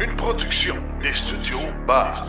Une production des studios Bars.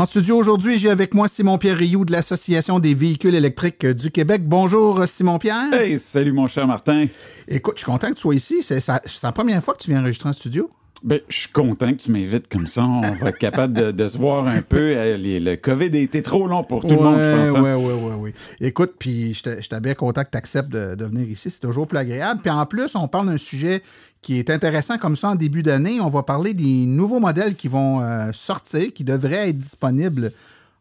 En studio aujourd'hui, j'ai avec moi Simon-Pierre Rioux de l'Association des véhicules électriques du Québec. Bonjour Simon-Pierre. Hey, salut mon cher Martin. Écoute, je suis content que tu sois ici. C'est la première fois que tu viens enregistrer en studio. Ben, je suis content que tu m'invites comme ça. On va être capable de, se voir un peu. Euh, le COVID a été trop long pour tout le monde, je pense. Oui, hein. oui, oui, oui. Écoute, puis j'étais bien content que tu acceptes de, de, venir ici. C'est toujours plus agréable. Puis en plus, on parle d'un sujet qui est intéressant comme ça en début d'année. On va parler des nouveaux modèles qui vont euh, sortir, qui devraient être disponibles.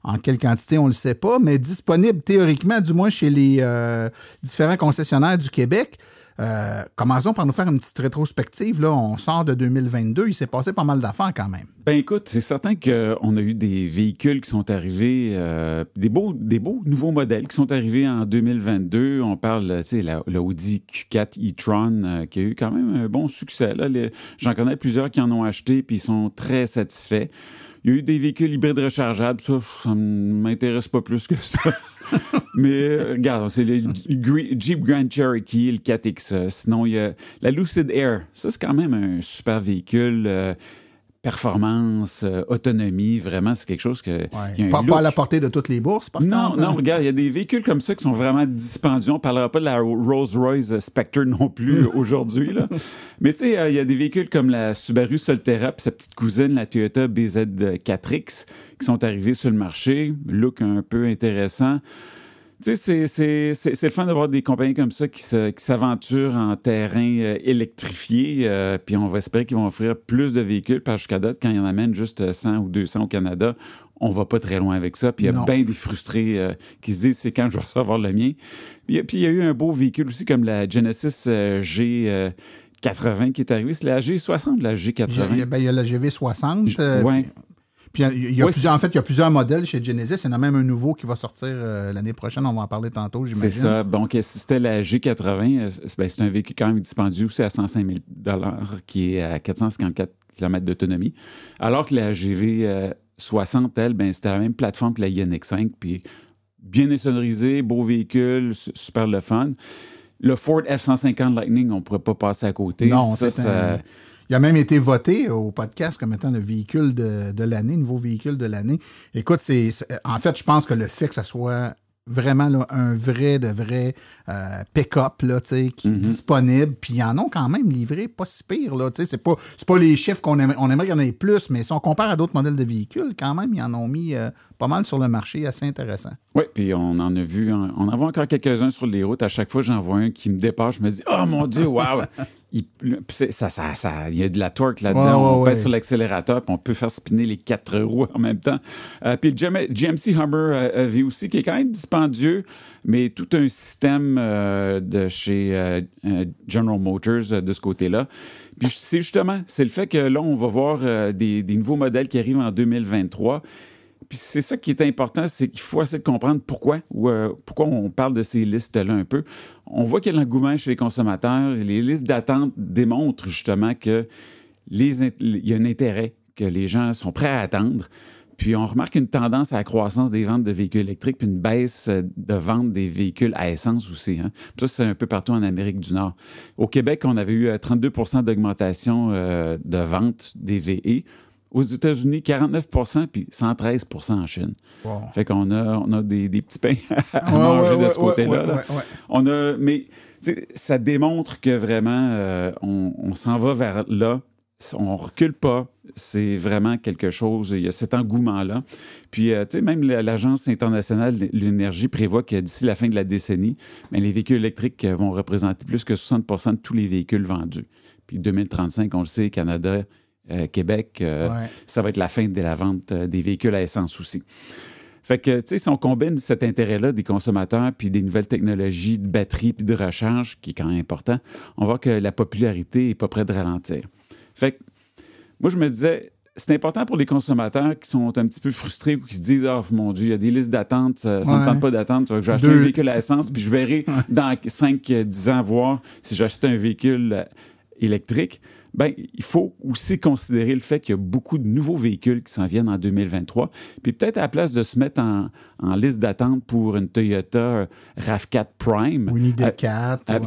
En quelle quantité, on ne le sait pas, mais disponibles théoriquement, du moins chez les euh, différents concessionnaires du Québec. Euh, commençons par nous faire une petite rétrospective. Là. On sort de 2022, il s'est passé pas mal d'affaires quand même. Ben écoute, c'est certain qu'on a eu des véhicules qui sont arrivés, euh, des, beaux, des beaux nouveaux modèles qui sont arrivés en 2022. On parle, tu sais, la, Q4 e-tron euh, qui a eu quand même un bon succès. J'en connais plusieurs qui en ont acheté et ils sont très satisfaits. Il y a eu des véhicules hybrides rechargeables, ça, ça ne m'intéresse pas plus que ça. Mais euh, regarde, c'est le Jeep Grand Cherokee, le 4X. Euh, sinon, il y a la Lucid Air. Ça, c'est quand même un super véhicule. Euh, performance, euh, autonomie, vraiment, c'est quelque chose que. pas, à la portée de toutes les bourses, par Non, non, hein. regarde, il y a des véhicules comme ça qui sont vraiment dispendieux. On parlera pas de la Rolls-Royce euh, Spectre non plus aujourd'hui, Mais tu sais, euh, il y a des véhicules comme la Subaru Solterra puis sa petite cousine, la Toyota BZ4X, qui sont arrivés sur le marché. Look un peu intéressant. Tu sais, c'est le fun d'avoir des compagnies comme ça qui s'aventurent en terrain euh, électrifié, euh, puis on va espérer qu'ils vont offrir plus de véhicules par jusqu'à date. Quand il y en amène juste 100 ou 200 au Canada, on va pas très loin avec ça. Puis il y a bien des frustrés euh, qui se disent c'est quand je vais recevoir le mien. Puis, il y a eu un beau véhicule aussi comme la Genesis G. 80 qui est arrivé, c'est la G60, la G80. Il y a, ben, il y a la GV60. Oui, puis en fait, il y a plusieurs modèles chez Genesis. Il y en a même un nouveau qui va sortir euh, l'année prochaine. On va en parler tantôt, j'imagine. C'est ça. Donc, euh, c'était la G80. Euh, ben, c'est un véhicule quand même dispendieux aussi à 105 000 qui est à 454 km d'autonomie. Alors que la GV60, elle, ben, c'était la même plateforme que la inx 5. Puis bien sonorisé, beau véhicule, super le fun. Le Ford F-150 Lightning, on ne pourrait pas passer à côté. Non, il a même été voté au podcast comme étant le véhicule de, de l'année, nouveau véhicule de l'année. Écoute, c'est, en fait, je pense que le fait que ça soit vraiment un vrai de vrai euh, pick-up qui est mm-hmm. disponible. Puis ils en ont quand même livré pas si pire. Là, c'est, pas, pas les chiffres qu'on aimerait, on aimerait y en ait plus, mais si on compare à d'autres modèles de véhicules, quand même, ils en ont mis euh, pas mal sur le marché, assez intéressant. Oui, puis on en a vu, on en voit encore quelques-uns sur les routes. À chaque fois, j'en vois un qui me dépasse, je me dis Oh mon Dieu, waouh! il, ça, ça, ça, il y a de la torque là-dedans. on pèse sur l'accélérateur, puis on peut faire spinner les quatre roues en même temps. Euh, puis le GMC Hummer euh, euh v qui est quand même dispendieux, mais tout un système euh, de chez General Motors de ce côté-là. Puis c'est justement, c'est le fait que là, on va voir des, des, nouveaux modèles qui arrivent en 2023 puis c'est ça qui est important, c'est qu'il faut essayer de comprendre pourquoi, euh, pourquoi on parle de ces listes-là un peu. On voit qu'il y a l'engouement chez les consommateurs. Les listes d'attente démontrent justement que les, y a un intérêt, que les gens sont prêts à attendre. Puis on remarque une tendance à la croissance des ventes de véhicules électriques, puis une baisse euh, de vente des véhicules à essence aussi. Hein. Ça, c'est un peu partout en Amérique du Nord. Au Québec, on avait eu 32 euh, d'augmentation de vente des VE. Aux États-Unis, 49 puis 113 en Chine. Fait qu'on a, on a des, des petits pains à ah, manger de ce côté-là. On a, mais ça démontre que vraiment, euh, on, s'en va vers là on recule pas. C'est vraiment quelque chose. Il y a cet engouement-là. Puis, euh, tu sais, même l'Agence internationale de l'énergie prévoit que d'ici la fin de la décennie, ben, les véhicules électriques vont représenter plus que 60 de tous les véhicules vendus. Puis 2035, on le sait, Canada euh, Québec, euh, ça va être la fin de la vente euh, des véhicules à essence aussi. Fait que, tu sais, si on combine cet intérêt-là des consommateurs puis des nouvelles technologies de batterie puis de recharge, qui est quand même important, on voit que la popularité est pas près de ralentir. Fait que, moi, je me disais, c'est important pour les consommateurs qui sont un petit peu frustrés ou qui se disent Oh mon Dieu, il y a des listes d'attente, ça ne me tente pas d'attente, Je vais acheter un véhicule à essence, puis je verrai dans 5-10 ans voir si j'achète un véhicule électrique ben, il faut aussi considérer le fait qu'il y a beaucoup de nouveaux véhicules qui s'en viennent en 2023. Puis peut-être à la place de se mettre en, liste d'attente pour une Toyota euh, RAV4 Prime,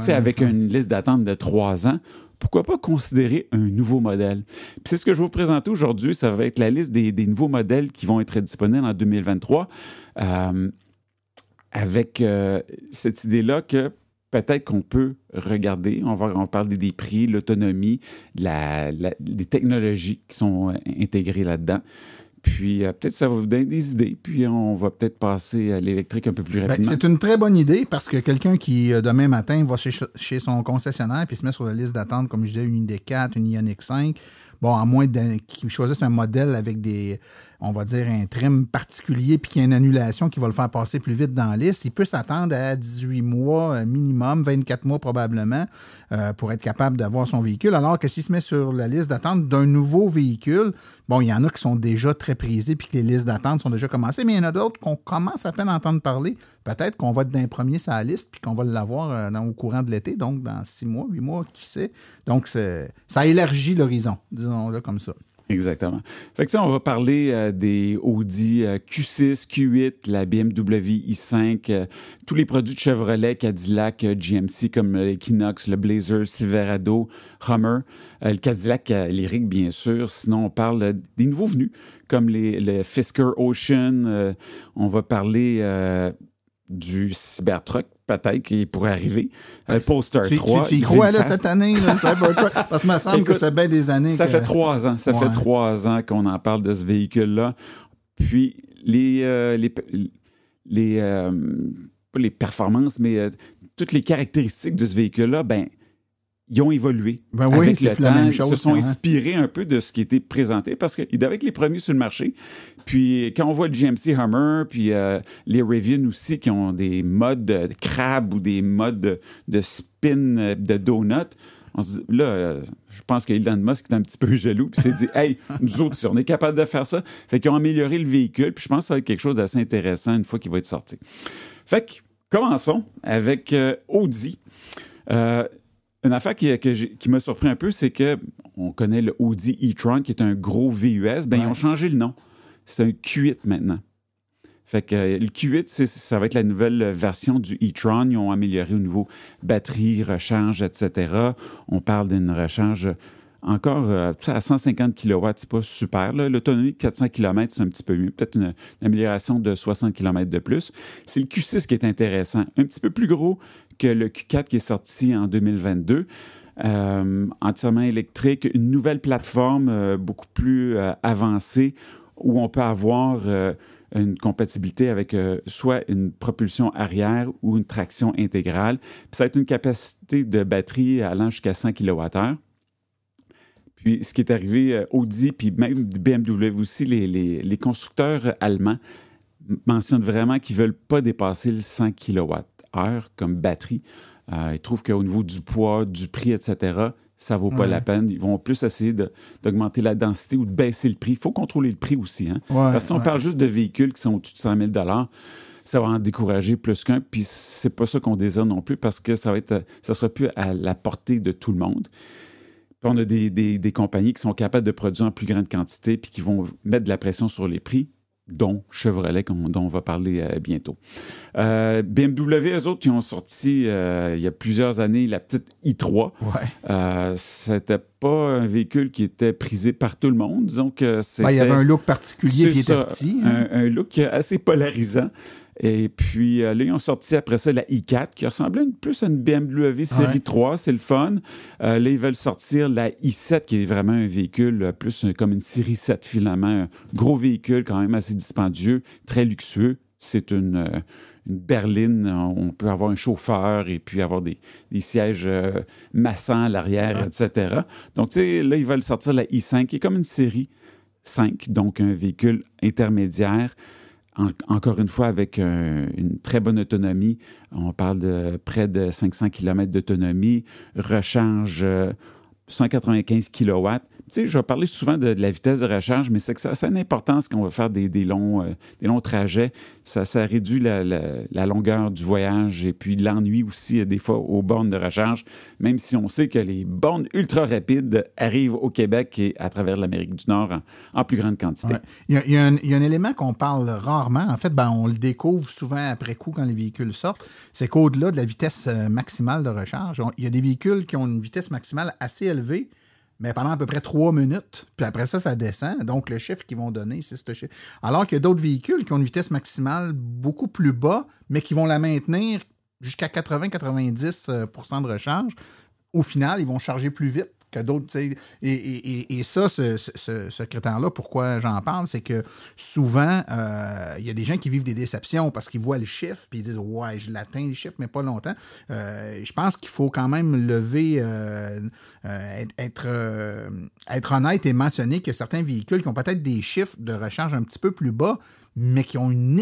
avec une liste d'attente de trois ans, pourquoi pas considérer un nouveau modèle? Puis c'est ce que je vais vous présenter aujourd'hui. Ça va être la liste des, nouveaux modèles qui vont être disponibles en 2023. Euh, avec euh, cette idée-là que peut-être qu'on peut regarder, on, va, parler parle des prix, l'autonomie, la, les technologies qui sont euh, intégrées là-dedans. Puis euh, peut-être ça va vous donner des idées. Puis on va peut-être passer à l'électrique un peu plus ben, rapidement. c'est une très bonne idée parce que quelqu'un qui, euh, demain matin, va chez, son concessionnaire puis se met sur la liste d'attente, comme je disais, une ID4, une Ioniq 5, Bon, à moins qu'ils choisissent un modèle avec des, on va dire, un trim particulier, puis qu'il y ait une annulation qui va le faire passer plus vite dans la liste, il peut s'attendre à 18 mois euh, minimum, 24 mois probablement, euh, pour être capable d'avoir son véhicule. Alors que s'il se met sur la liste d'attente d'un nouveau véhicule, bon, il y en a qui sont déjà très prisés, puis que les listes d'attente sont déjà commencées, mais il y en a d'autres qu'on commence à peine à entendre parler. Peut-être qu'on va être d'un premier sur la liste, puis qu'on va l'avoir euh, au courant de l'été, donc dans six mois, huit mois, qui sait. Donc, ça élargit l'horizon, disons comme ça. Exactement. Fait que, ça, on va parler euh, des Audi Q6, euh, Q8, la BMW i5, euh, tous les produits de Chevrolet, Cadillac, GMC comme l'Equinox, le Blazer, Silverado, Hummer, le Cadillac Lyric, bien sûr. Sinon, on parle des nouveaux venus comme les, les Fisker Ocean. on va parler du Cybertruck, peut-être qu'il pourrait arriver. Un poster tu, 3. Tu, y crois, là, cette année, là, Cybertruck? Parce que me semble que ça fait bien des années. Ça fait trois ans. Ça fait trois ans qu'on en parle de ce véhicule-là. Puis, les. Euh, les, les euh, les performances, mais euh, toutes les caractéristiques de ce véhicule-là, ben, ils ont évolué ben avec le temps. La ils se sont hein. inspirés un peu de ce qui était présenté parce qu'ils devaient être les premiers sur le marché. Puis quand on voit le GMC Hummer, puis euh, les Rivian aussi qui ont des modes de crabe ou des modes de, spin euh, de donut, on se dit, là, euh, je pense Elon Musk est un petit peu jaloux, puis s'est dit, hey, nous autres, si on est capable de faire ça, fait qu'ils ont amélioré le véhicule, puis je pense que ça va être quelque chose d'assez intéressant une fois qu'il va être sorti. Fait que, commençons avec Audi. Une affaire qui, m'a surpris un peu, c'est que on connaît le Audi e-tron, qui est un gros VUS. Ben, ils ont changé le nom. C'est un Q8 maintenant. Fait que euh, le Q8, ça va être la nouvelle version du e-tron. Ils ont amélioré au niveau batterie, recharge, etc. On parle d'une recharge encore euh, à 150 kW, c'est pas super. L'autonomie de 400 km, c'est un petit peu mieux. Peut-être une, une, amélioration de 60 km de plus. C'est le Q6 qui est intéressant. Un petit peu plus gros, que le Q4 qui est sorti en 2022. Euh, entièrement électrique, une nouvelle plateforme euh, beaucoup plus euh, avancée où on peut avoir une compatibilité avec soit une propulsion arrière ou une traction intégrale. ça va être une capacité de batterie allant jusqu'à 100 kWh. Puis ce qui est arrivé, Audi, puis même BMW aussi, les, constructeurs allemands mentionnent vraiment qu'ils ne veulent pas dépasser le 100 kWh comme batterie. Euh, ils trouvent qu'au niveau du poids, du prix, etc., ça vaut pas la peine. Ils vont plus essayer d'augmenter la densité ou de baisser le prix. Il faut contrôler le prix aussi. Hein? Parce que si on parle juste de véhicules qui sont au-dessus de 100 000 ça va en décourager plus qu'un. Puis c'est pas ça qu'on désire non plus parce que ça va être, ça sera plus à la portée de tout le monde. on a des, compagnies qui sont capables de produire en plus grande quantité puis qui vont mettre de la pression sur les prix dont Chevrolet, dont on va parler euh, bientôt. Euh, BMW, eux autres, ils ont sorti euh, il y a plusieurs années la petite i3. Ouais. Euh, c'était pas un véhicule qui était prisé par tout le monde. Disons ben, il y avait un look particulier qui était petit. Hein. un, look assez polarisant. Et puis euh, là, ils ont sorti après ça la i4 qui ressemblait plus à une BMW série 3, c'est le fun. Euh, là, ils veulent sortir la i7 qui est vraiment un véhicule euh, plus comme une série 7 finalement, un gros véhicule quand même assez dispendieux, très luxueux. C'est une, berline, on peut avoir un chauffeur et puis avoir des, sièges massants à l'arrière, etc. Donc, tu sais, là, ils veulent sortir la i5 qui est comme une série 5, donc un véhicule intermédiaire encore une fois, avec euh, une très bonne autonomie. On parle de près de 500 km d'autonomie, recharge 195 euh, kW sais, je vais parler souvent de, la vitesse de recharge, mais c'est que ça, ça, a une importance quand on va faire des, des longs, euh, des longs trajets. Ça, ça réduit la, la, longueur du voyage et puis l'ennui aussi, euh, des fois, aux bornes de recharge, même si on sait que les bornes ultra rapides arrivent au Québec et à travers l'Amérique du Nord en, plus grande quantité. Il, y a, un, élément qu'on parle rarement. En fait, ben, on le découvre souvent après coup quand les véhicules sortent. C'est qu'au-delà de la vitesse euh, maximale de recharge, il y a des véhicules qui ont une vitesse maximale assez élevée mais pendant à peu près trois minutes. Puis après ça, ça descend. Donc, le chiffre qu'ils vont donner, c'est ce chiffre. Alors qu'il y a d'autres véhicules qui ont une vitesse maximale beaucoup plus bas, mais qui vont la maintenir jusqu'à 80-90 euh, de recharge. Au final, ils vont charger plus vite que d'autres. Et, et, et, ça, ce, critère-là, pourquoi j'en parle, c'est que souvent, euh, il y a des gens qui vivent des déceptions parce qu'ils voient le chiffre puis ils disent Ouais, je l'atteins le chiffre, mais pas longtemps. Euh, je pense qu'il faut quand même lever, euh, être, être honnête et mentionner que certains véhicules qui ont peut-être des chiffres de recharge un petit peu plus bas, mais qui ont un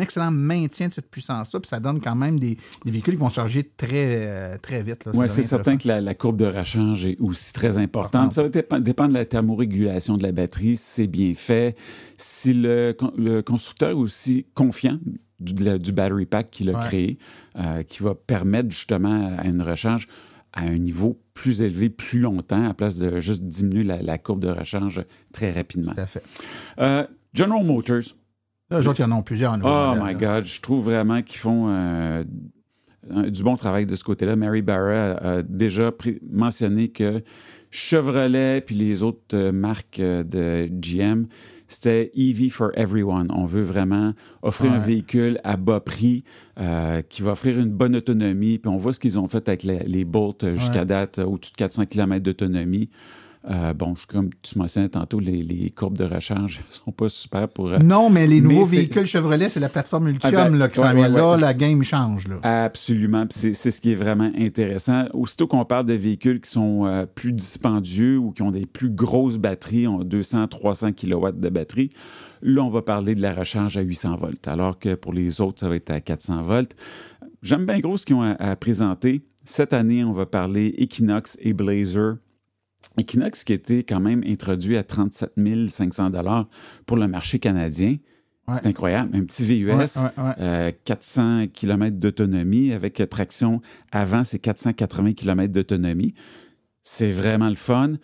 excellent maintien de cette puissance-là. Puis ça donne quand même des, véhicules qui vont charger très, euh, très vite. Oui, c'est certain que la, courbe de rechange est aussi très importante. Ça va dépendre de la thermorégulation de la batterie, si c'est bien fait, si le, constructeur est aussi confiant du, battery pack qu'il a créé, euh, qui va permettre justement une recharge à un niveau plus élevé plus longtemps, à place de juste diminuer la, courbe de recharge très rapidement. Tout à fait. Euh, General Motors, les autres, en a plusieurs. oh my God, je trouve vraiment qu'ils font euh, du bon travail de ce côté-là. Mary Barra a, déjà mentionné que Chevrolet puis les autres euh, marques euh, de GM, c'était EV for everyone. On veut vraiment offrir un véhicule à bas prix qui va offrir une bonne autonomie. Puis on voit ce qu'ils ont fait avec les, Bolt jusqu'à date, au-dessus de 400 km d'autonomie. Euh, bon, comme tu mentionnais tantôt, les, courbes de recharge ne sont pas super pour. Euh, non, mais les nouveaux véhicules Chevrolet, c'est la plateforme ah, Ultium ben, là, qui s'en là. La game change. Là. Absolument. C'est ce qui est vraiment intéressant. Aussitôt qu'on parle de véhicules qui sont euh, plus dispendieux ou qui ont des plus grosses batteries, ont 200, 300 kW de batterie, là, on va parler de la recharge à 800 volts, alors que pour les autres, ça va être à 400 volts. J'aime bien gros ce qu'ils ont à présenter. Cette année, on va parler Equinox et Blazer Equinox qui a été quand même introduit à 37 500 pour le marché canadien. C'est incroyable. Un petit VUS, 400 km d'autonomie avec traction avant, c'est 480 km d'autonomie. C'est vraiment le fun.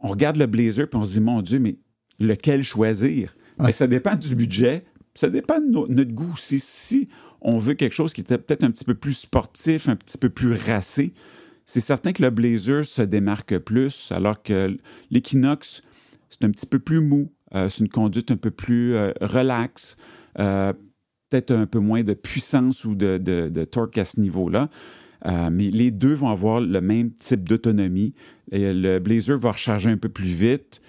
On regarde le Blazer puis on se dit, mon Dieu, mais lequel choisir? Mais ça dépend du budget, ça dépend de notre goût Si on veut quelque chose qui était peut-être un petit peu plus sportif, un petit peu plus racé, c'est certain que le Blazer se démarque plus, alors que l'Equinox, c'est un petit peu plus mou. Euh, c'est une conduite un peu plus euh, relaxe. Euh, peut-être un peu moins de puissance ou de, de torque à ce niveau-là. mais les deux vont avoir le même type d'autonomie. le Blazer va recharger un peu plus vite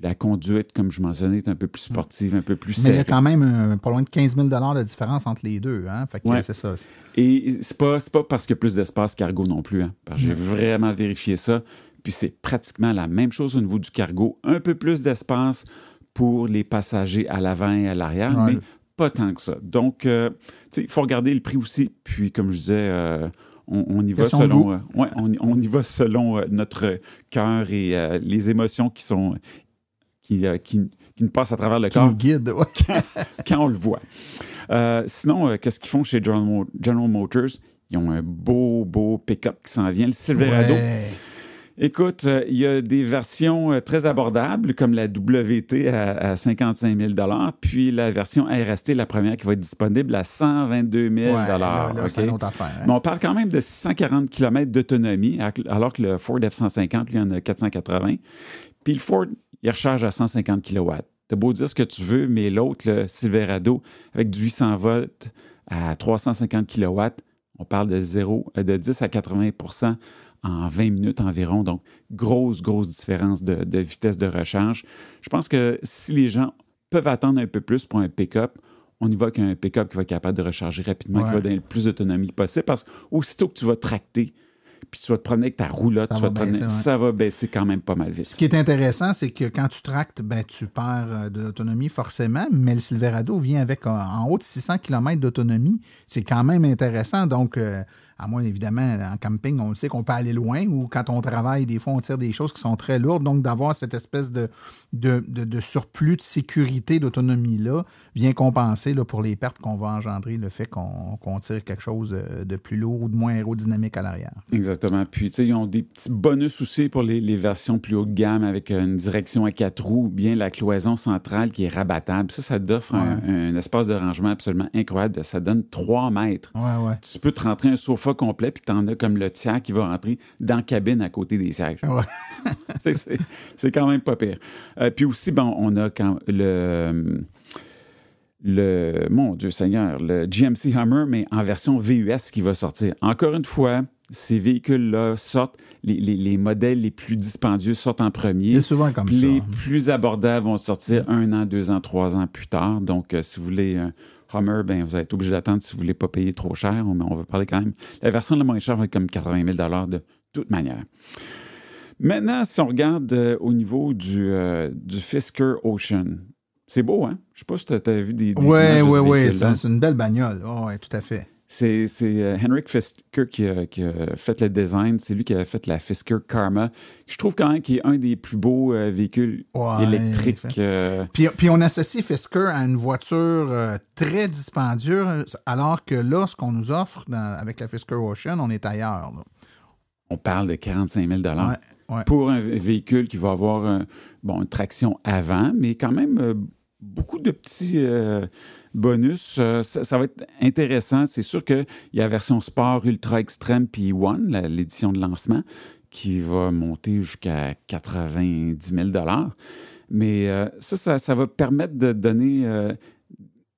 la conduite, comme je mentionnais, est un peu plus hmm. sportive, un peu plus Mais il y a quand même euh, pas loin de 15 000 de différence entre les deux. Hein? c'est ça. Et c'est pas, pas parce qu'il y a plus d'espace cargo non plus. Hein. j'ai hmm. vraiment vérifié ça. Puis c'est pratiquement la même chose au niveau du cargo. Un peu plus d'espace pour les passagers à l'avant et à l'arrière, mais pas tant que ça. Donc, euh, il faut regarder le prix aussi. Puis comme je disais... Euh, on, y va selon, on, selon notre cœur et les émotions qui sont euh, qui, nous passe à travers le qui guide, quand, on le voit. Euh, sinon, euh, qu'est-ce qu'ils font chez General, Motors? Ils ont un beau, beau pick-up qui s'en vient, le Silverado. Écoute, il y a des versions très abordables, comme la WT à, 55 000 puis la version RST, la première, qui va être disponible à 122 000 ouais, hein. Mais on parle quand même de 640 km d'autonomie, alors que le Ford F-150, lui, en a 480. Puis le Ford il recharge à 150 kW. T'as beau dire ce que tu veux, mais l'autre, le Silverado, avec du 800 volts à 350 kW, on parle de, 0, euh, de 10 à 80 en 20 minutes environ. Donc, grosse, grosse différence de, vitesse de recharge. Je pense que si les gens peuvent attendre un peu plus pour un pick-up, on y va qu'un pick-up qui va être capable de recharger rapidement, qui va donner le plus d'autonomie possible. Parce qu'aussitôt que tu vas tracter puis tu vas te promener avec ta roulotte, ça, tu vas, te ça va baisser quand même pas mal vite. Ce qui est intéressant, c'est que quand tu tractes, ben, tu perds euh, de l'autonomie forcément, mais le Silverado vient avec euh, en haut de 600 km d'autonomie. C'est quand même intéressant. Donc, euh, à moins, évidemment, en camping, on le sait qu'on peut aller loin ou quand on travaille, des fois, on tire des choses qui sont très lourdes. Donc, d'avoir cette espèce de, de, surplus de sécurité, d'autonomie-là, vient compenser là, pour les pertes qu'on va engendrer le fait qu'on tire quelque chose euh, de plus lourd ou de moins aérodynamique à l'arrière. Exactement. Puis, tu sais, ils ont des petits bonus aussi pour les, versions plus haut de gamme avec une direction à quatre roues ou bien la cloison centrale qui est rabattable. Ça, ça t'offre un, espace de rangement absolument incroyable. Ça donne 3 mètres. Tu peux te rentrer un sofa complet, puis t'en as comme le tiers qui va rentrer dans la cabine à côté des sièges. c'est quand même pas pire. Euh, puis aussi, bon, on a quand le le, mon Dieu Seigneur, le GMC Hummer, mais en version VUS qui va sortir. Encore une fois, ces véhicules-là sortent, les, modèles les plus dispendieux sortent en premier. souvent comme ça. Les plus abordables vont sortir un an, deux ans, trois ans plus tard. Donc, euh, si vous voulez euh, ben, vous êtes obligé d'attendre si vous ne voulez pas payer trop cher, mais on va parler quand même. La version la moins chère va être comme 80 000 de toute manière. Maintenant, si on regarde euh, au niveau euh, du, Fisker Ocean, c'est beau, hein? Je ne sais pas si tu as vu des, Oui, oui, oui, c'est une belle bagnole. oui, tout à fait. C'est euh, Henrik Fisker qui a, fait le design. C'est lui qui a fait la Fisker Karma. Je trouve quand même qu'il est un des plus beaux euh, véhicules électriques. Euh. Puis, puis, on associe Fisker à une voiture très dispendieuse, alors que là, ce qu'on nous offre avec la Fisker Ocean, on est ailleurs. On parle de 45 000 pour un véhicule qui va avoir bon, une traction avant, mais quand même beaucoup de petits bonus. Euh, ça, va être intéressant. C'est sûr qu'il y a la version sport ultra extrême P1, l'édition de lancement, qui va monter jusqu'à 90 000 Mais euh, ça, ça, va permettre de donner euh,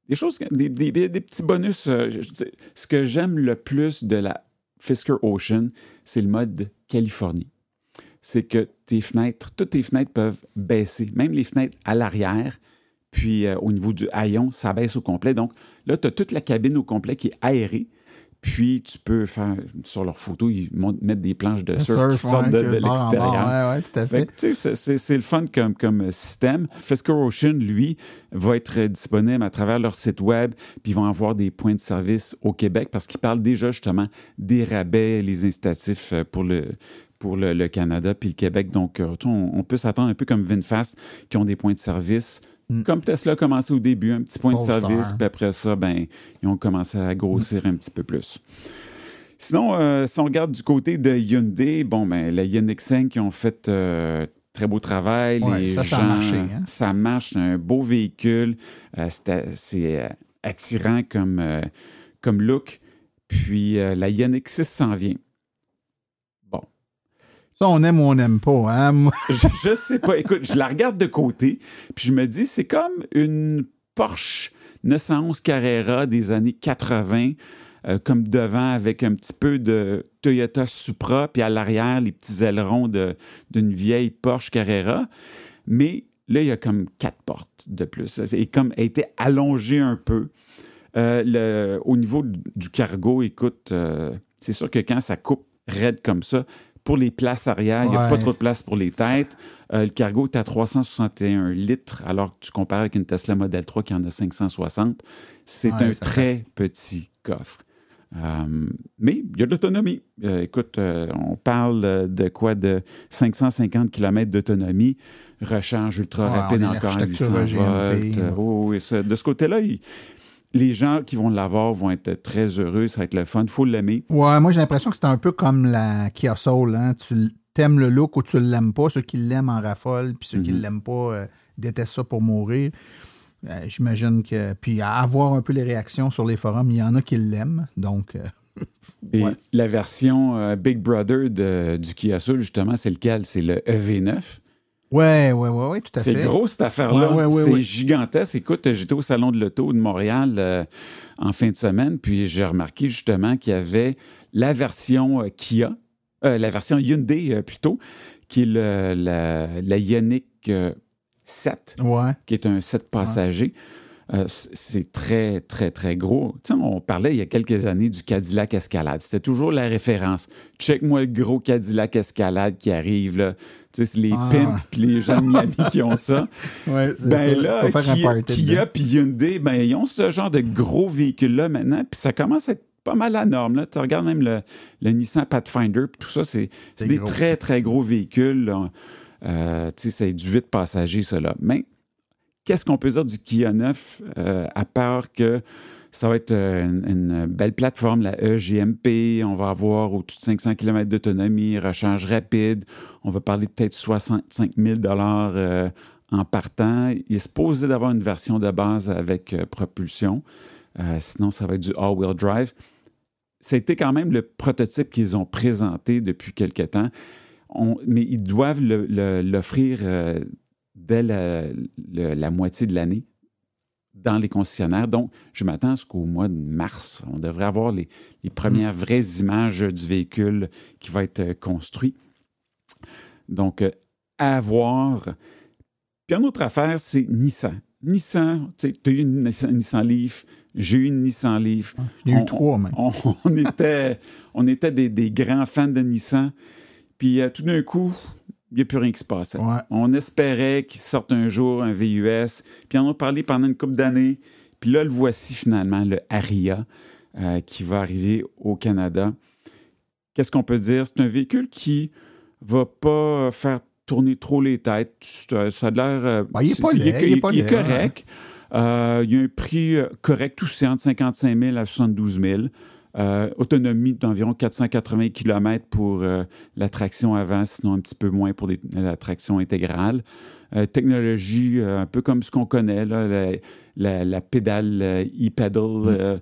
des choses, des, petits bonus. ce que j'aime le plus de la Fisker Ocean, c'est le mode Californie c'est que tes fenêtres, toutes tes fenêtres peuvent baisser, même les fenêtres à l'arrière puis euh, au niveau du haillon, ça baisse au complet. Donc là, tu as toute la cabine au complet qui est aérée. Puis tu peux faire, sur leur photo, ils mettent des planches de surf, qui sortent de, l'extérieur. Oui, ouais, tout à fait. c'est le fun comme, comme système. Fisker Ocean, lui, va être disponible à travers leur site web, puis ils vont avoir des points de service au Québec parce qu'ils parlent déjà justement des rabais, les incitatifs euh, pour le, pour le, Canada puis le Québec. Donc, euh, on, on peut s'attendre un peu comme VinFast qui ont des points de service Mm. Comme Tesla a commencé au début, un petit point de service, puis après ça, ben, ils ont commencé à grossir mm. un petit peu plus. Sinon, euh, si on regarde du côté de Hyundai, bon, ben, la Ioniq 5 qui ont fait euh, très beau travail. ça, a hein. ça marche, c'est un beau véhicule. Euh, c'est attirant comme, comme look. Puis la Ioniq 6 s'en vient. Ça, on aime ou on n'aime pas. Hein? je, je sais pas. Écoute, je la regarde de côté, puis je me dis, c'est comme une Porsche 911 Carrera des années 80. Euh, comme devant avec un petit peu de Toyota Supra, puis à l'arrière, les petits ailerons d'une vieille Porsche Carrera. Mais là, il y a comme quatre portes de plus. Et comme elle était allongée un peu. Euh, le, au niveau du cargo, écoute, euh, c'est sûr que quand ça coupe raide comme ça, pour les places arrière. Il n'y a pas trop de place pour les têtes. Euh, le cargo est à 361 litres, alors que tu compares avec une Tesla Model 3 qui en a 560. C'est un très petit coffre. Euh, mais il y a de l'autonomie. Euh, écoute, on parle de quoi de 550 km d'autonomie, recharge ultra rapide encore à 800 volts. de ce côté-là, il, les gens qui vont l'avoir vont être très heureux, ça va être le fun, faut l'aimer. Ouais, moi j'ai l'impression que c'est un peu comme la Kia Soul, hein? tu t'aimes le look ou tu l'aimes pas, ceux qui l'aiment en raffolent, puis ceux qui qui mm-hmm. l'aiment pas euh, détestent ça pour mourir. Euh, j'imagine que, puis à avoir un peu les réactions sur les forums, il y en a qui l'aiment, donc... Euh, Et la version Big Brother du Kia Soul, justement, c'est lequel? C'est le EV9? Ouais, ouais, ouais, ouais, tout à fait. C'est gros cette affaire-là. c'est gigantesque. Écoute, j'étais au Salon de l'Auto de Montréal euh, en fin de semaine, puis j'ai remarqué justement qu'il y avait la version euh, Kia, euh, la version Hyundai plutôt, qui est la, la Ioniq 7, qui est un 7 passagers. Euh, c'est très, très, très gros. Tu sais, on parlait il y a quelques années du Cadillac Escalade. C'était toujours la référence. Check-moi le gros Cadillac Escalade qui arrive, là. Tu sais, c'est les ah. pimps les jeunes Miami qui ont ça. Ouais, ben là, Kia, Kia puis Hyundai, ben ils ont ce genre de gros véhicules-là maintenant, puis ça commence à être pas mal la norme. Là. Tu regardes même le, Nissan Pathfinder, tout ça, c'est des très, très gros véhicules. Euh, tu sais, c'est du 8 passagers, cela. Mais Qu'est-ce qu'on peut dire du Kia 9 euh, à part que ça va être euh, une, belle plateforme, la EGMP. On va avoir au-dessus de 500 km d'autonomie, recharge rapide. On va parler peut-être 65 000 euh, en partant. Il est supposé d'avoir une version de base avec propulsion. sinon, ça va être du all-wheel drive. C'était quand même le prototype qu'ils ont présenté depuis quelque temps. mais ils doivent l'offrir dès la, moitié de l'année dans les concessionnaires. Donc, je m'attends à ce qu'au mois de mars, on devrait avoir les, mm-hmm. premières vraies images du véhicule qui va être euh, construit. Donc, euh, à voir. Puis, une autre affaire, c'est Nissan. Nissan, tu as eu une Nissan Leaf, j'ai eu une Nissan Leaf. J'ai ah, eu trois, même. On, était, on était des, grands fans de Nissan. Puis, euh, tout d'un coup, il n'y a plus rien qui se passait. On espérait qu'il sorte un jour un VUS. Puis on en a parlé pendant une couple d'années. Puis là, le voici finalement, le Aria, euh, qui va arriver au Canada. Qu'est-ce qu'on peut dire? C'est un véhicule qui ne va pas faire tourner trop les têtes. Euh, ça a l'air... il pas il est, hein. correct. Euh, il y a un prix correct, touché entre 55 000 à 72 000. Euh, autonomie d'environ 480 km pour euh, la traction avant, sinon un petit peu moins pour la traction intégrale. Euh, technologie un peu comme ce qu'on connaît, la, pédale e-pedal.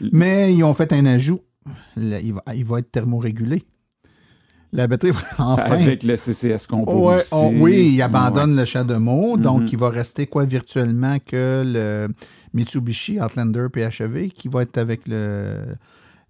Mm. Mais ils ont fait un ajout. il, va, être thermorégulé la batterie va enfin. Avec le CCS qu'on oui, il abandonne le chat de mots, donc mm-hmm. il va rester quoi virtuellement que le Mitsubishi Outlander PHEV qui va être avec le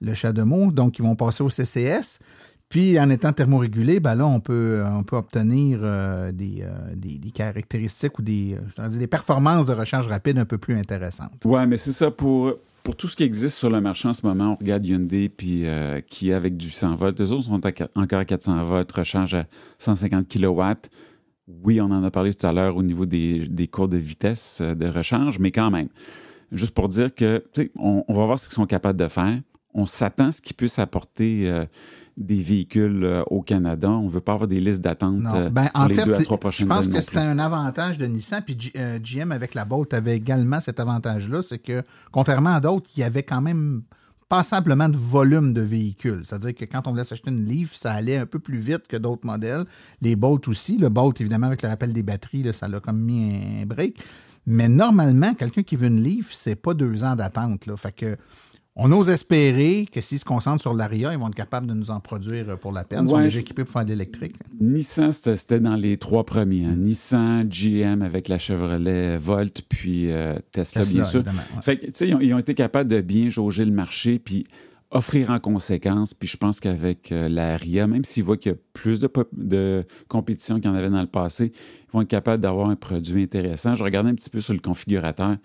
le chat de mots, donc ils vont passer au CCS. Puis en étant thermorégulé, ben là, on peut, euh, on peut obtenir euh, euh, des, caractéristiques ou des, des performances de recharge rapide un peu plus intéressantes. Oui, mais c'est ça pour, pour tout ce qui existe sur le marché en ce moment, on regarde Hyundai puis qui avec du 100 volts. Les autres sont encore à 400 volts, recharge à 150 kW. Oui, on en a parlé tout à l'heure au niveau des, cours de vitesse de recharge, mais quand même, juste pour dire que sais, on va voir ce qu'ils sont capables de faire on s'attend à ce qu'ils puissent apporter euh, des véhicules euh, au Canada. On ne veut pas avoir des listes d'attente euh, ben, pour les deux trois prochaines années. Je pense que c'est un avantage de Nissan. Puis GM avec la Bolt avait également cet avantage-là. C'est que, contrairement à d'autres, il y avait quand même pas simplement de volume de véhicules. C'est-à-dire que quand on voulait s'acheter une Leaf, ça allait un peu plus vite que d'autres modèles. Les Bolt aussi. Le Bolt, évidemment, avec le rappel des batteries, ça l'a comme mis un break. Mais normalement, quelqu'un qui veut une Leaf, c'est pas deux ans d'attente. Fait que on ose espérer que s'ils se concentrent sur l'ARIA, ils vont être capables de nous en produire euh, pour la peine. ils sont équipés pour faire de l'électrique. Nissan, c'était dans les trois premiers. Hein. Nissan, GM avec la Chevrolet Volt, puis euh, Tesla, bien sûr. Fait ils, ont, été capables de bien jauger le marché, puis offrir en conséquence. Puis je pense qu'avec euh, l'Aria, même s'ils voient qu'il y a plus de, de compétition qu'il y en avait dans le passé, ils vont être capables d'avoir un produit intéressant. Je regardais un petit peu sur le configurateur.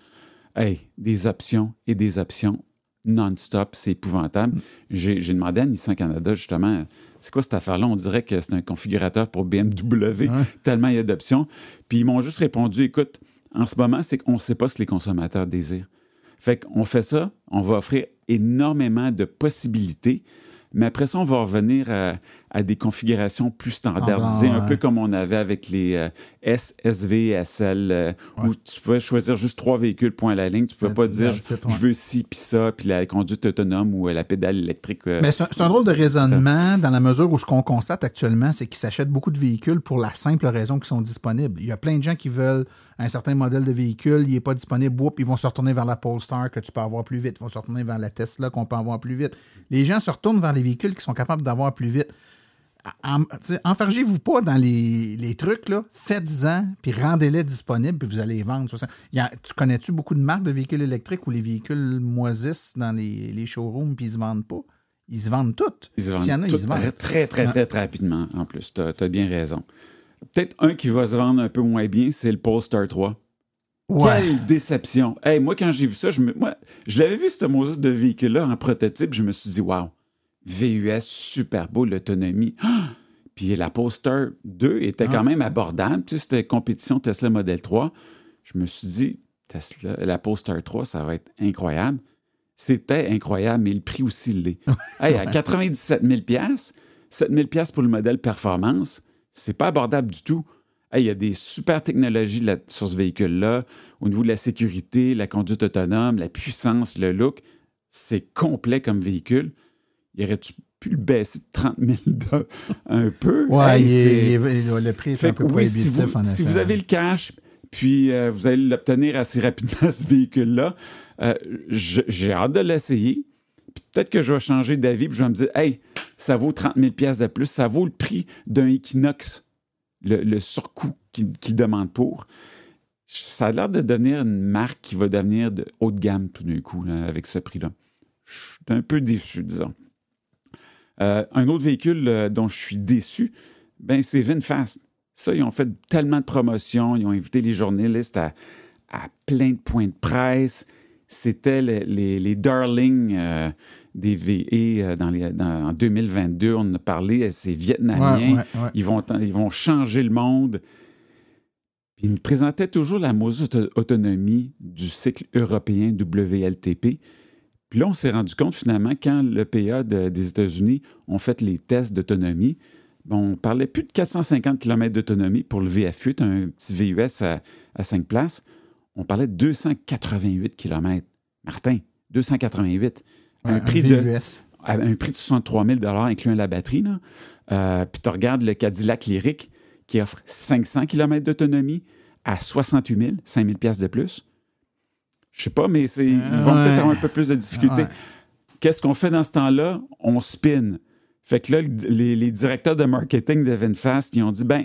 Hey, des options et des options non-stop, c'est épouvantable. Mm. J'ai demandé à Nissan Canada, justement, c'est quoi cette affaire-là? On dirait que c'est un configurateur pour BMW, tellement il y a d'options. Puis ils m'ont juste répondu, écoute, en ce moment, c'est qu'on ne sait pas ce que les consommateurs désirent. Fait qu'on fait ça, on va offrir énormément de possibilités, mais après ça, on va revenir à, à des configurations plus standardisées, ah ben, un peu comme on avait avec les euh, S, SL, euh, où tu peux choisir juste trois véhicules, point à la ligne. Tu ne pouvais ben, pas dire je, veux ci, puis ça, puis la conduite autonome ou euh, la pédale électrique. Euh, Mais c'est un drôle de raisonnement dans la mesure où ce qu'on constate actuellement, c'est qu'ils s'achètent beaucoup de véhicules pour la simple raison qu'ils sont disponibles. Il y a plein de gens qui veulent un certain modèle de véhicule, il n'est pas disponible, boum, ils vont se retourner vers la Polestar que tu peux avoir plus vite, ils vont se retourner vers la Tesla qu'on peut avoir plus vite. Les gens se retournent vers les véhicules qui sont capables d'avoir plus vite enfergez vous pas dans les, trucs, là. Faites-en, puis rendez-les disponibles, puis vous allez les vendre. tu connais-tu beaucoup de marques de véhicules électriques où les véhicules moisissent dans les, showrooms, puis ils se vendent pas? Ils se vendent toutes. Ils se vendent, Très, très, très, rapidement, en plus. Tu as, bien raison. Peut-être un qui va se vendre un peu moins bien, c'est le Polestar 3. Quelle déception! Hey, moi, quand j'ai vu ça, je, je l'avais vu, ce mot de véhicule-là, en prototype, je me suis dit, waouh! VUS, super beau, l'autonomie. Puis la Poster 2 était quand ah. même abordable. Tu sais, c'était compétition Tesla Model 3. Je me suis dit, Tesla, la Poster 3, ça va être incroyable. C'était incroyable, mais le prix aussi l'est. à 97 000 7 000 pour le modèle performance, c'est pas abordable du tout. il y a des super technologies sur ce véhicule-là, au niveau de la sécurité, la conduite autonome, la puissance, le look. C'est complet comme véhicule il aurait-tu pu le baisser de 30 000 un peu? Oui, le prix est fait un peu si vous, si vous avez le cash, puis euh, vous allez l'obtenir assez rapidement, ce véhicule-là, euh, j'ai hâte de l'essayer. Peut-être que je vais changer d'avis, puis je vais me dire, hey, ça vaut 30 000 de plus, ça vaut le prix d'un Equinox, le, surcoût qu'il demande pour ça a l'air de devenir une marque qui va devenir de haut de gamme tout d'un coup avec ce prix-là. Je suis un peu déçu, disons. Euh, un autre véhicule euh, dont je suis déçu, ben, c'est VinFast. Ça, ils ont fait tellement de promotions, ils ont invité les journalistes à, plein de points de presse. C'était les, les, darlings euh, des VE en 2022. On en a parlé, ces Vietnamiens, Ils, vont, changer le monde. ils nous présentaient toujours la mauvaise autonomie du cycle européen WLTP. Puis là, on s'est rendu compte finalement quand le PA des États-Unis ont fait les tests d'autonomie, ben, on parlait plus de 450 km d'autonomie pour le VF8, un petit VUS à, cinq 5 places. On parlait de 288 km. Martin, 288. un, prix de, prix de 63 000 incluant la batterie. Euh, puis tu regardes le Cadillac Lyric qui offre 500 km d'autonomie à 68 000, 5 000 de plus. Je sais pas, mais ils vont peut-être avoir un peu plus de difficultés. Qu'est-ce qu'on fait dans ce temps-là? On spin. Fait que là, les, directeurs de marketing de Vinfast, ils ont dit, ben,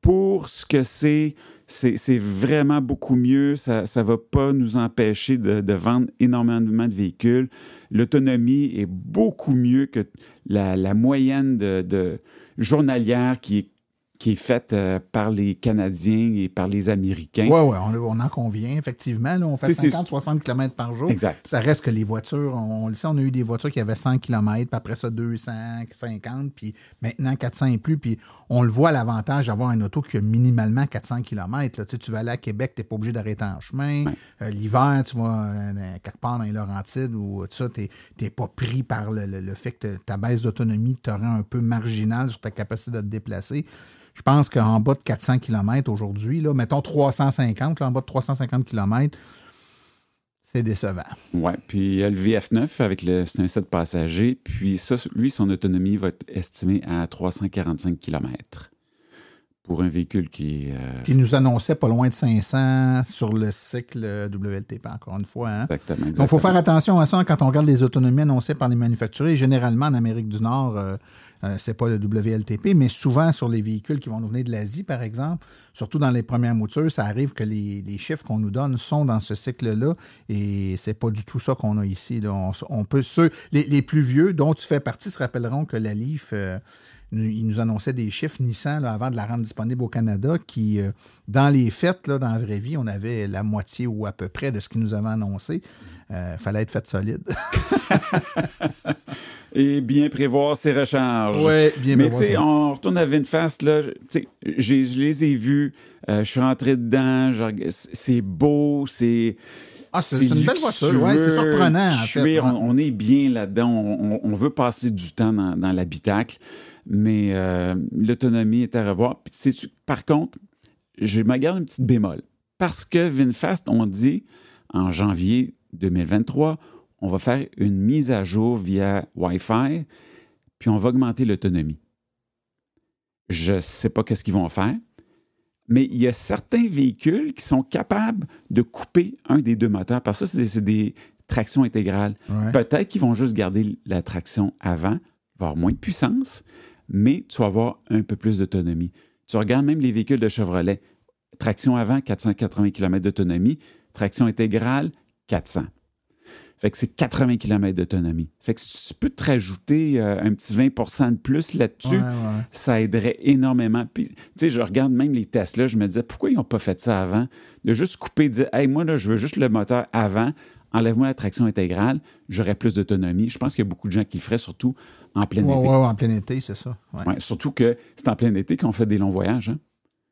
pour ce que c'est, c'est, vraiment beaucoup mieux. Ça ne va pas nous empêcher de, vendre énormément de véhicules. L'autonomie est beaucoup mieux que la, moyenne de, journalière qui est qui est faite euh, par les Canadiens et par les Américains. Oui, oui, on, en convient, effectivement. on fait 50-60 km par jour. Exact. Ça reste que les voitures, on, le sait, on a eu des voitures qui avaient 100 km, puis après ça 250, puis maintenant 400 et plus. Puis on le voit, à l'avantage d'avoir un auto qui a minimalement 400 km. Là. Tu, vas aller à Québec, tu n'es pas obligé d'arrêter en chemin. Euh, l'hiver, tu vas euh, quelque part dans les Laurentides ou tout tu n'es pas pris par le, fait que ta baisse d'autonomie te rend un peu marginal sur ta capacité de te déplacer je pense qu'en bas de 400 km aujourd'hui, là, mettons 350, en bas de 350 km, c'est décevant. Oui, puis il y a le VF9 avec le c'est un 7 passagers, puis ça, lui, son autonomie va être estimée à 345 km pour un véhicule qui. Qui euh, nous annonçait pas loin de 500 sur le cycle WLTP, encore une fois. Hein. Exactement, Donc, il faut faire attention à ça quand on regarde les autonomies annoncées par les manufacturiers. Généralement, en Amérique du Nord, euh, ce euh, c'est pas le WLTP, mais souvent sur les véhicules qui vont nous venir de l'Asie, par exemple, surtout dans les premières moutures, ça arrive que les, chiffres qu'on nous donne sont dans ce cycle-là et c'est pas du tout ça qu'on a ici. On, peut ceux, les, plus vieux dont tu fais partie se rappelleront que la LIF euh, nous annonçait des chiffres Nissan avant de la rendre disponible au Canada qui, euh, dans les fêtes, dans la vraie vie, on avait la moitié ou à peu près de ce qu'ils nous avaient annoncé. Il fallait être fait solide. et bien prévoir ses recharges. Oui, bien Mais tu sais, on retourne à Vinfast, là, tu sais, je les ai vus, euh, je suis rentré dedans, c'est beau, c'est... Ah, c'est une belle voiture, ouais, c'est surprenant. on, est bien là-dedans, on, veut passer du temps dans, l'habitacle, mais euh, l'autonomie est à revoir. Puis, -tu, par contre, je m'agarde une petite bémol. Parce que VinFast, on dit en janvier 2023, on va faire une mise à jour via Wi-Fi, puis on va augmenter l'autonomie. Je ne sais pas qu'est-ce qu'ils vont faire, mais il y a certains véhicules qui sont capables de couper un des deux moteurs. Parce que ça, c'est des, tractions intégrales. Peut-être qu'ils vont juste garder la traction avant, avoir moins de puissance, mais tu vas avoir un peu plus d'autonomie. Tu regardes même les véhicules de Chevrolet. Traction avant, 480 km d'autonomie. Traction intégrale, 400. Fait que c'est 80 km d'autonomie. Fait que si tu peux te rajouter euh, un petit 20 de plus là-dessus, ça aiderait énormément. Puis, tu sais, je regarde même les tests-là. je me disais, pourquoi ils n'ont pas fait ça avant? De juste couper, dire, hey, moi, là, je veux juste le moteur avant, enlève-moi la traction intégrale, j'aurai plus d'autonomie. Je pense qu'il y a beaucoup de gens qui le feraient, surtout en plein été. Oui, en plein été, c'est ça. surtout que c'est en plein été qu'on fait des longs voyages. Hein?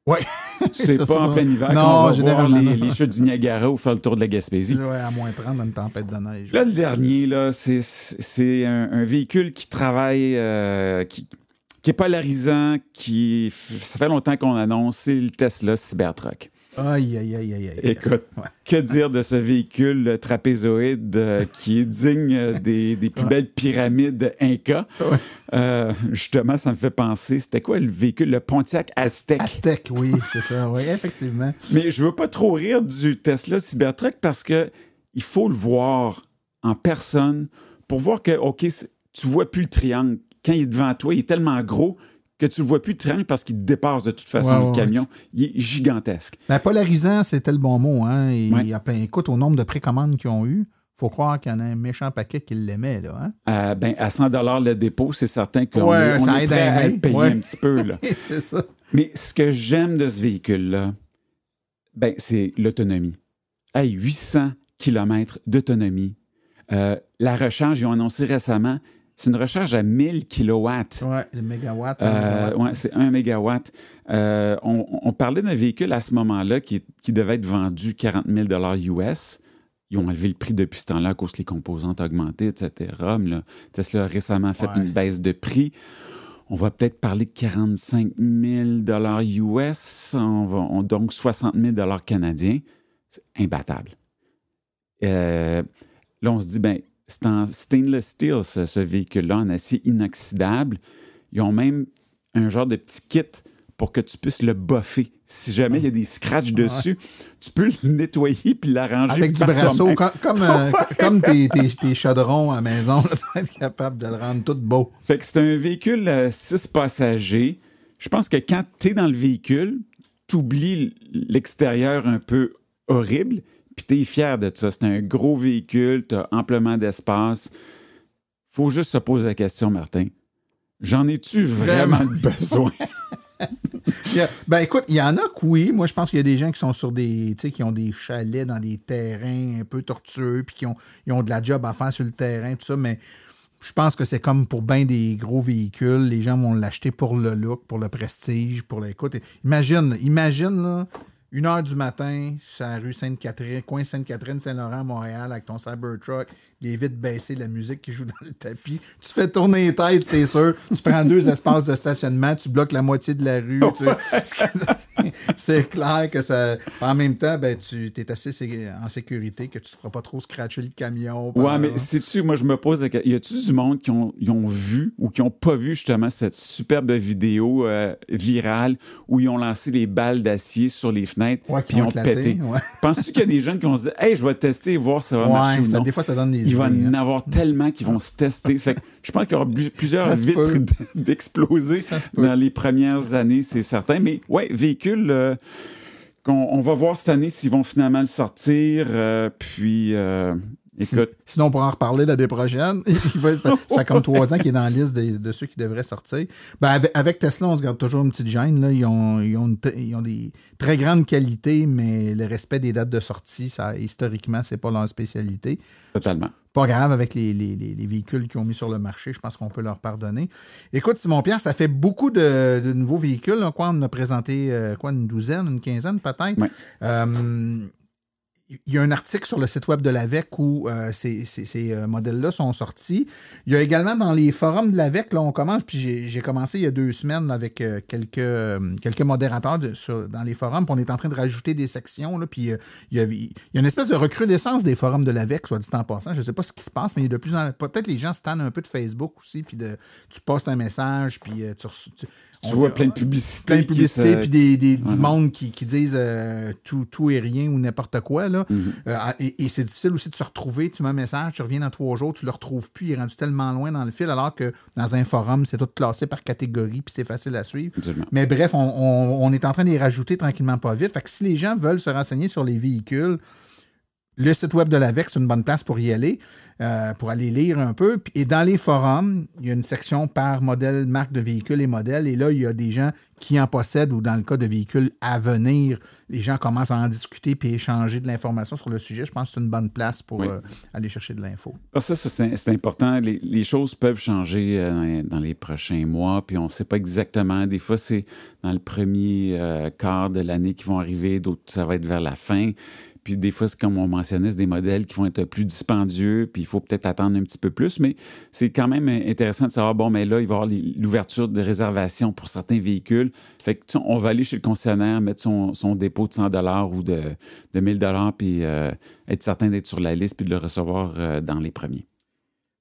Oui. C'est pas en plein hiver qu'on va voir les, chutes du Niagara ou faire le tour de la Gaspésie. à moins 30 dans une tempête de neige. Là, le dernier, là, c'est un, un, véhicule qui travaille, euh, qui, qui est polarisant, qui ça fait longtemps qu'on annonce, c'est le Tesla Cybertruck. Aïe, aïe, aïe, aïe. Écoute, que dire de ce véhicule trapézoïde euh, qui est digne euh, des, plus belles pyramides Inca? Euh, justement, ça me fait penser, c'était quoi le véhicule? Le Pontiac Aztec. Aztec, oui, c'est ça, oui, effectivement. Mais je veux pas trop rire du Tesla Cybertruck parce que il faut le voir en personne pour voir que, OK, tu vois plus le triangle. Quand il est devant toi, il est tellement gros que tu ne vois plus train parce qu'il dépasse de toute façon le camion. il est gigantesque. polarisant, c'était le bon mot. Hein? Il, a plein, écoute, au nombre de précommandes qu'ils ont eues, faut croire qu'il y en a un méchant paquet qui l'aimait. Là, hein? Euh, ben, à 100 le dépôt, c'est certain qu'on est, à, payer un petit peu. c'est ça. Mais ce que j'aime de ce véhicule-là, ben, c'est l'autonomie. À 800 km d'autonomie, euh, la recharge, ils ont annoncé récemment, c'est une recharge à 1000 kW. Oui, le mégawatt. c'est 1 mégawatt. on, parlait d'un véhicule à ce moment-là qui, devait être vendu 40 000 US. Ils ont enlevé le prix depuis ce temps-là à cause que les composantes ont augmenté, etc. Mais là, Tesla a récemment fait une baisse de prix. On va peut-être parler de 45 000 US, on va, donc 60 000 canadiens. C'est imbattable. Euh, là, on se dit, ben, c'est en stainless steel, ce, véhicule-là, en acier inoxydable. Ils ont même un genre de petit kit pour que tu puisses le buffer. Si jamais il y a des scratchs dessus, tu peux le nettoyer puis l'arranger. Avec du brasseau, comme, euh, comme, tes, tes, chaudrons à maison, tu vas être capable de le rendre tout beau. Fait que c'est un véhicule à euh, six passagers. Je pense que quand tu es dans le véhicule, tu oublies l'extérieur un peu horrible puis t'es fier de ça. C'est un gros véhicule, t'as amplement d'espace. Faut juste se poser la question, Martin. J'en ai-tu vraiment, besoin? ben écoute, il y en a que oui. Moi, je pense qu'il y a des gens qui sont sur des. Tu sais, qui ont des chalets dans des terrains un peu tortueux, puis qui ont, ont de la job à faire sur le terrain, tout ça. Mais je pense que c'est comme pour bien des gros véhicules. Les gens vont l'acheter pour le look, pour le prestige, pour l'écoute. Imagine, imagine, là, 1 heure du matin, sur la rue Sainte-Catherine, coin Sainte-Catherine, Saint-Laurent, Montréal, avec ton Cybertruck, il évite vite baisser la musique qui joue dans le tapis. Tu fais tourner les têtes, c'est sûr. Tu prends deux espaces de stationnement, tu bloques la moitié de la rue. c'est clair que ça. En même temps, ben, tu es assez en sécurité que tu ne te feras pas trop scratcher le camion. Ouais, mais sais-tu, moi, je me pose la question. Y a-tu du monde qui ont, vu ou qui ont pas vu justement cette superbe vidéo euh, virale où ils ont lancé des balles d'acier sur les fenêtres et ils ont, pété? Penses-tu qu'il y a des gens qui ont dit Hey, je vais tester et voir si ça va marcher ou non? Ça, des fois, ça donne des il va en avoir mm. tellement qu'ils vont se tester. Fait je pense qu'il y aura plusieurs vitres d'exploser dans les premières années, c'est certain. Mais ouais, véhicule. Euh, qu'on on va voir cette année s'ils vont finalement le sortir. Euh, puis, euh, Écoute. Sinon, on pourra en reparler l'année prochaine. ça fait comme trois ans qu'il est dans la liste de, ceux qui devraient sortir. Ben, avec, Tesla, on se garde toujours une petite gêne. Ils, ont, des très grandes qualités, mais le respect des dates de sortie, ça, historiquement, c'est pas leur spécialité. Totalement. Pas grave avec les, véhicules qu'ils ont mis sur le marché. Je pense qu'on peut leur pardonner. Écoute, Simon-Pierre, ça fait beaucoup de, nouveaux véhicules. Quoi, on a présenté euh, quoi, une douzaine, une quinzaine peut-être. Oui. Euh, il y a un article sur le site web de l'AVEC où euh, ces, ces, euh, modèles-là sont sortis. Il y a également dans les forums de l'AVEC, là, on commence, puis j'ai commencé il y a deux semaines avec euh, quelques, quelques modérateurs dans les forums, puis on est en train de rajouter des sections, là, puis il y, a, une espèce de recrudescence des forums de l'AVEC, soit dit en passant. Je ne sais pas ce qui se passe, mais il y a de plus en plus. Peut-être les gens se tannent un peu de Facebook aussi, puis de, tu postes un message, puis tu, tu tu vois plein de euh, publicités. Plein de publicités, puis du monde qui, qui disent euh, tout, tout et rien ou n'importe quoi. Là. Mhm. Euh, et, c'est difficile aussi de se retrouver. Tu mets un message, tu reviens dans trois jours, tu le retrouves plus, il est rendu tellement loin dans le fil, alors que dans un forum, c'est tout classé par catégorie, puis c'est facile à suivre. Mais bref, on, est en train d'y rajouter tranquillement pas vite. Fait que si les gens veulent se renseigner sur les véhicules, le site web de l'AVEC, c'est une bonne place pour y aller, euh, pour aller lire un peu. Et dans les forums, il y a une section par modèle, marque de véhicule et modèle. Et là, il y a des gens qui en possèdent ou dans le cas de véhicules à venir, les gens commencent à en discuter puis échanger de l'information sur le sujet. Je pense que c'est une bonne place pour euh, aller chercher de l'info. ça, c'est important. Les, choses peuvent changer euh, dans, les, prochains mois, puis on ne sait pas exactement. Des fois, c'est dans le premier quart de l'année qui vont arriver, d'autres, ça va être vers la fin. Puis des fois, c'est comme on mentionnait, c'est des modèles qui vont être plus dispendieux, puis il faut peut-être attendre un petit peu plus. Mais c'est quand même intéressant de savoir, bon, mais là, il va y avoir l'ouverture de réservation pour certains véhicules. Fait que, on va aller chez le concessionnaire, mettre son, dépôt de 100 ou de, de 1000 puis euh, être certain d'être sur la liste, puis de le recevoir euh, dans les premiers.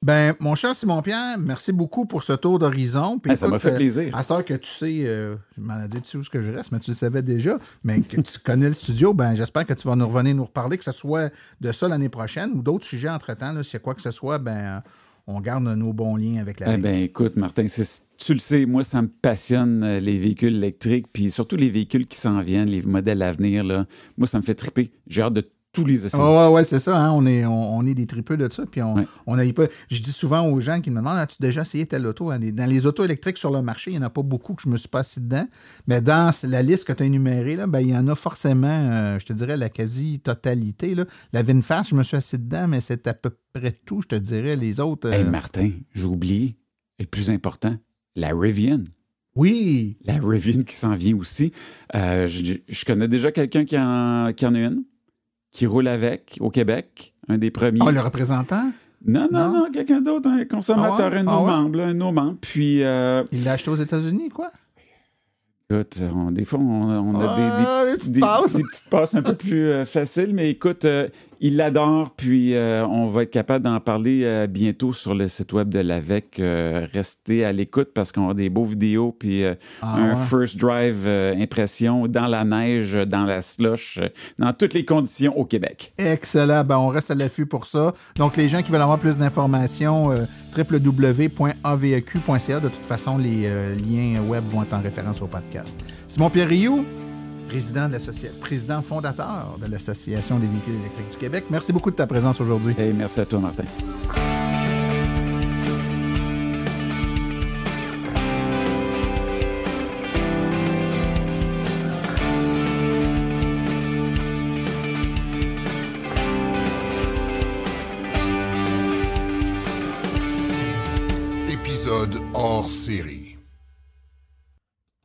Ben, mon cher Simon-Pierre, merci beaucoup pour ce tour d'horizon. ça m'a fait euh, plaisir. À que tu sais, euh, je m'en dit où ce que je reste, mais tu le savais déjà, mais que tu connais le studio, ben j'espère que tu vas nous revenir nous reparler, que ce soit de ça l'année prochaine ou d'autres sujets entre-temps. S'il y a quoi que ce soit, ben euh, on garde nos bons liens avec la eh ben, écoute, Martin, tu le sais, moi, ça me passionne euh, les véhicules électriques, puis surtout les véhicules qui s'en viennent, les modèles à venir. Là. Moi, ça me fait triper. J'ai hâte de les essais. ouais, c'est ça. Hein. On, est, on, est des tripeux de ça. Puis on, on Je dis souvent aux gens qui me demandent As-tu déjà essayé telle auto hein, Dans les autos électriques sur le marché, il n'y en a pas beaucoup que je me suis passé dedans. Mais dans la liste que tu as énumérée, là, ben, il y en a forcément, euh, je te dirais, la quasi-totalité. La VinFast, je me suis assis dedans, mais c'est à peu près tout, je te dirais. Les autres. Euh... Martin, j'oublie le plus important la Rivian. Oui. La Rivian qui s'en vient aussi. Euh, je, connais déjà quelqu'un qui en, qui en a une qui roule avec au Québec, un des premiers. Ah, le représentant? Non, non, non, quelqu'un d'autre, un consommateur, ah un de nos ah un Puis. Euh, Il l'a acheté aux États-Unis, quoi? Écoute, des fois, on, a ah, des, petites passes un peu plus euh, faciles, mais écoute, euh, il l'adore, puis euh, on va être capable d'en parler euh, bientôt sur le site web de l'AVEC. Euh, restez à l'écoute parce qu'on a des beaux vidéos, puis ah un first drive impression dans la neige, dans la slush, dans toutes les conditions au Québec. Excellent. Ben, on reste à l'affût pour ça. Donc, les gens qui veulent avoir plus d'informations, www.aveq.ca. E de toute façon, les liens web vont être en référence au podcast. Simon Pierre Rioux, président, de président fondateur de l'Association des véhicules électriques du Québec. Merci beaucoup de ta présence aujourd'hui. et merci à toi, Martin.